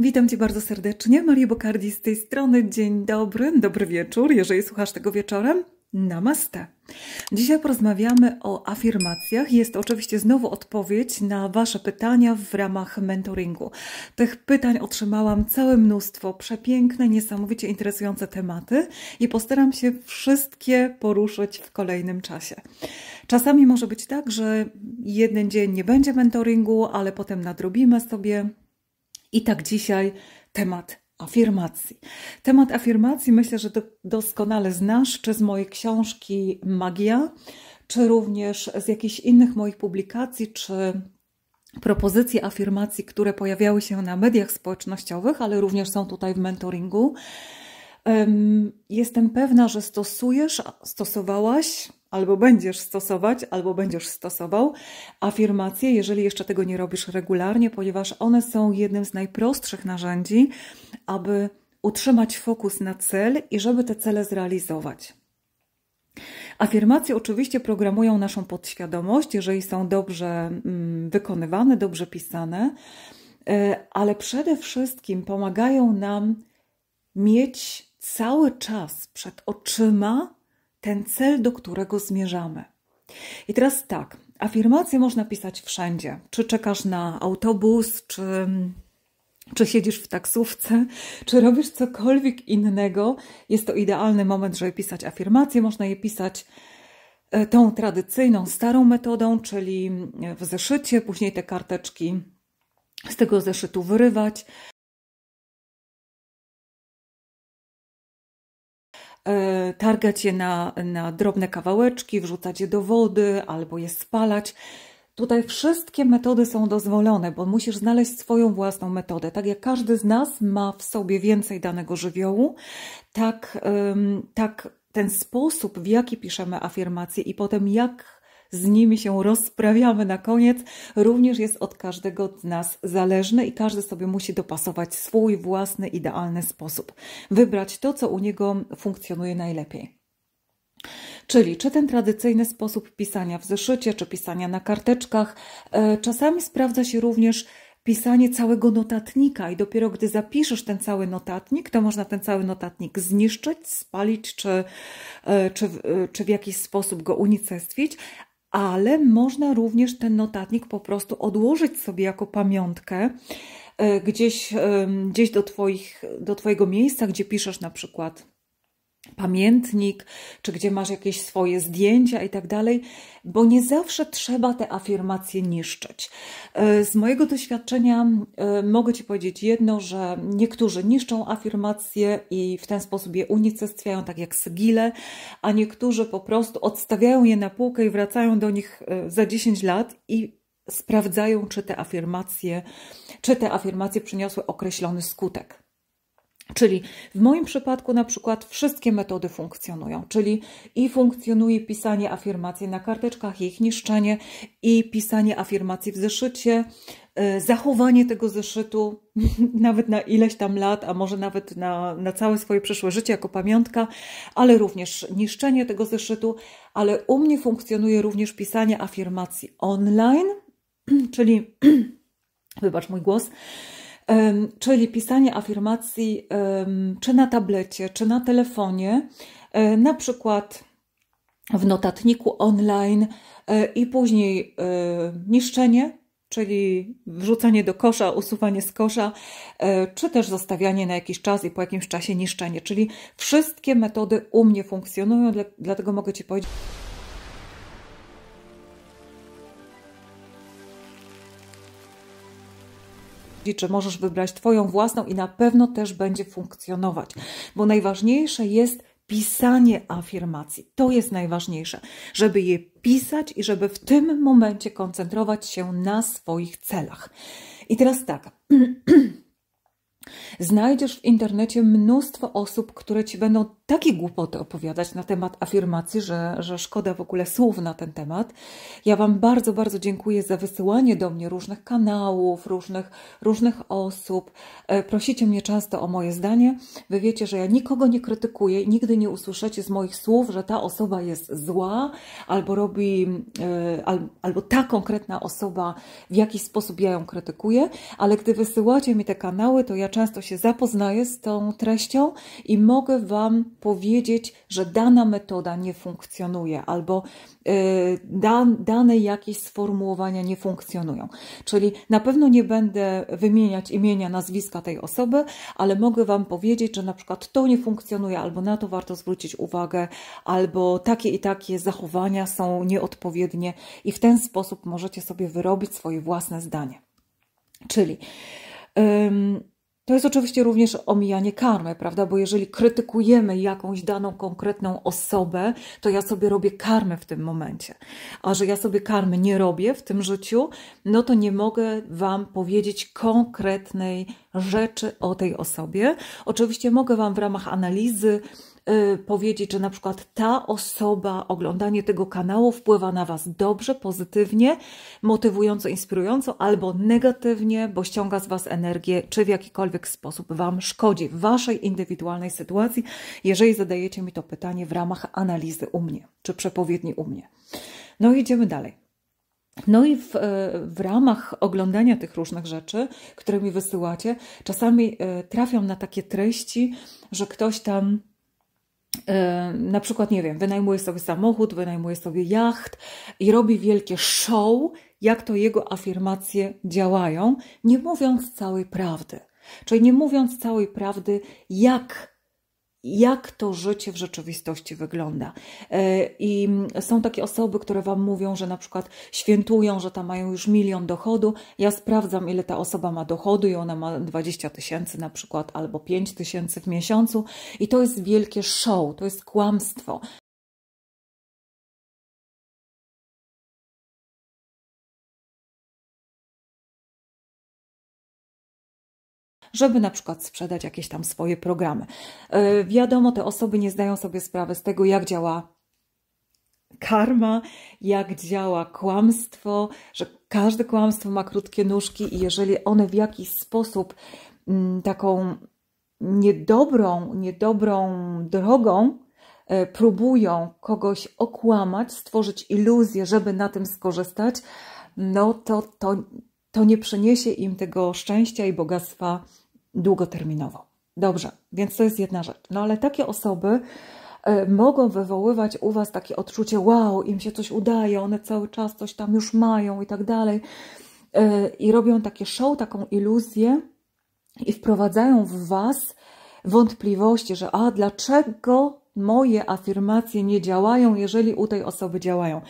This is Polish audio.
Witam Cię bardzo serdecznie, Maria Bokardi z tej strony. Dzień dobry, dobry wieczór, jeżeli słuchasz tego wieczorem. Namaste. Dzisiaj porozmawiamy o afirmacjach. Jest to oczywiście znowu odpowiedź na Wasze pytania w ramach mentoringu. Tych pytań otrzymałam całe mnóstwo, przepiękne, niesamowicie interesujące tematy i postaram się wszystkie poruszyć w kolejnym czasie. Czasami może być tak, że jeden dzień nie będzie mentoringu, ale potem nadrobimy sobie i tak dzisiaj temat afirmacji. Temat afirmacji myślę, że doskonale znasz, czy z mojej książki Magia, czy również z jakichś innych moich publikacji, czy propozycji afirmacji, które pojawiały się na mediach społecznościowych, ale również są tutaj w mentoringu. Jestem pewna, że stosujesz, stosowałaś, albo będziesz stosować, albo będziesz stosował afirmacje, jeżeli jeszcze tego nie robisz regularnie, ponieważ one są jednym z najprostszych narzędzi, aby utrzymać fokus na cel i żeby te cele zrealizować. Afirmacje oczywiście programują naszą podświadomość, jeżeli są dobrze mm, wykonywane, dobrze pisane, e, ale przede wszystkim pomagają nam mieć cały czas przed oczyma ten cel, do którego zmierzamy. I teraz tak, afirmacje można pisać wszędzie. Czy czekasz na autobus, czy, czy siedzisz w taksówce, czy robisz cokolwiek innego. Jest to idealny moment, żeby pisać afirmacje. Można je pisać e, tą tradycyjną, starą metodą, czyli w zeszycie, później te karteczki z tego zeszytu wyrywać, E, targać je na, na drobne kawałeczki, wrzucać je do wody albo je spalać. Tutaj wszystkie metody są dozwolone, bo musisz znaleźć swoją własną metodę. Tak jak każdy z nas ma w sobie więcej danego żywiołu, tak, tak ten sposób, w jaki piszemy afirmacje i potem jak z nimi się rozprawiamy na koniec, również jest od każdego z nas zależny i każdy sobie musi dopasować swój własny, idealny sposób. Wybrać to, co u niego funkcjonuje najlepiej. Czyli czy ten tradycyjny sposób pisania w zeszycie, czy pisania na karteczkach, e, czasami sprawdza się również pisanie całego notatnika i dopiero gdy zapiszesz ten cały notatnik, to można ten cały notatnik zniszczyć, spalić czy, e, czy, e, czy w jakiś sposób go unicestwić, ale można również ten notatnik po prostu odłożyć sobie jako pamiątkę e, gdzieś, gdzieś do, twoich, do Twojego miejsca, gdzie piszesz na przykład pamiętnik, czy gdzie masz jakieś swoje zdjęcia i tak dalej, bo nie zawsze trzeba te afirmacje niszczyć. E, z mojego doświadczenia e, mogę Ci powiedzieć jedno, że niektórzy niszczą afirmacje i w ten sposób je unicestwiają, tak jak sygile, a niektórzy po prostu odstawiają je na półkę i wracają do nich e, za 10 lat i sprawdzają, czy te afirmacje, czy te afirmacje przyniosły określony skutek. Czyli w moim przypadku na przykład wszystkie metody funkcjonują, czyli i funkcjonuje pisanie afirmacji na karteczkach, ich niszczenie, i pisanie afirmacji w zeszycie, y, zachowanie tego zeszytu nawet na ileś tam lat, a może nawet na, na całe swoje przyszłe życie jako pamiątka, ale również niszczenie tego zeszytu, ale u mnie funkcjonuje również pisanie afirmacji online, czyli wybacz mój głos, czyli pisanie afirmacji czy na tablecie, czy na telefonie, na przykład w notatniku online e, i później e, niszczenie, czyli wrzucanie do kosza, usuwanie z kosza, e, czy też zostawianie na jakiś czas i po jakimś czasie niszczenie. Czyli wszystkie metody u mnie funkcjonują, dlatego mogę Ci powiedzieć. czy Możesz wybrać Twoją własną i na pewno też będzie funkcjonować, bo najważniejsze jest pisanie afirmacji. To jest najważniejsze, żeby je pisać i żeby w tym momencie koncentrować się na swoich celach. I teraz tak. Znajdziesz w internecie mnóstwo osób, które ci będą takie głupoty opowiadać na temat afirmacji, że, że szkoda w ogóle słów na ten temat. Ja Wam bardzo, bardzo dziękuję za wysyłanie do mnie różnych kanałów, różnych, różnych osób. E, prosicie mnie często o moje zdanie. Wy wiecie, że ja nikogo nie krytykuję, nigdy nie usłyszycie z moich słów, że ta osoba jest zła albo robi, e, albo ta konkretna osoba w jakiś sposób ja ją krytykuję, ale gdy wysyłacie mi te kanały, to ja często się się zapoznaję z tą treścią i mogę Wam powiedzieć, że dana metoda nie funkcjonuje albo y, da, dane jakieś sformułowania nie funkcjonują. Czyli na pewno nie będę wymieniać imienia, nazwiska tej osoby, ale mogę Wam powiedzieć, że na przykład to nie funkcjonuje, albo na to warto zwrócić uwagę, albo takie i takie zachowania są nieodpowiednie, i w ten sposób możecie sobie wyrobić swoje własne zdanie. Czyli. To jest oczywiście również omijanie karmy, prawda? Bo jeżeli krytykujemy jakąś daną konkretną osobę, to ja sobie robię karmę w tym momencie. A że ja sobie karmy nie robię w tym życiu, no to nie mogę Wam powiedzieć konkretnej rzeczy o tej osobie. Oczywiście mogę Wam w ramach analizy Y, powiedzieć, że na przykład ta osoba, oglądanie tego kanału wpływa na Was dobrze, pozytywnie, motywująco, inspirująco, albo negatywnie, bo ściąga z Was energię, czy w jakikolwiek sposób Wam szkodzi w Waszej indywidualnej sytuacji, jeżeli zadajecie mi to pytanie w ramach analizy u mnie, czy przepowiedni u mnie. No i idziemy dalej. No i w, y, w, ramach oglądania tych różnych rzeczy, które mi wysyłacie, czasami y, trafiam na takie treści, że ktoś tam na przykład, nie wiem, wynajmuje sobie samochód, wynajmuje sobie jacht i robi wielkie show, jak to jego afirmacje działają, nie mówiąc całej prawdy. Czyli nie mówiąc całej prawdy, jak jak to życie w rzeczywistości wygląda. E, I są takie osoby, które Wam mówią, że na przykład świętują, że tam mają już milion dochodu. Ja sprawdzam, ile ta osoba ma dochodu i ona ma 20 tysięcy na przykład albo 5 tysięcy w miesiącu. I to jest wielkie show, to jest kłamstwo. żeby na przykład sprzedać jakieś tam swoje programy. E, wiadomo, te osoby nie zdają sobie sprawy z tego, jak działa karma, jak działa kłamstwo, że każde kłamstwo ma krótkie nóżki i jeżeli one w jakiś sposób mm, taką niedobrą, niedobrą drogą e, próbują kogoś okłamać, stworzyć iluzję, żeby na tym skorzystać, no to, to, to nie przyniesie im tego szczęścia i bogactwa długoterminowo. Dobrze, więc to jest jedna rzecz. No ale takie osoby e, mogą wywoływać u Was takie odczucie, wow, im się coś udaje, one cały czas coś tam już mają i tak dalej. E, I robią takie show, taką iluzję i wprowadzają w Was wątpliwości, że a dlaczego moje afirmacje nie działają, jeżeli u tej osoby działają.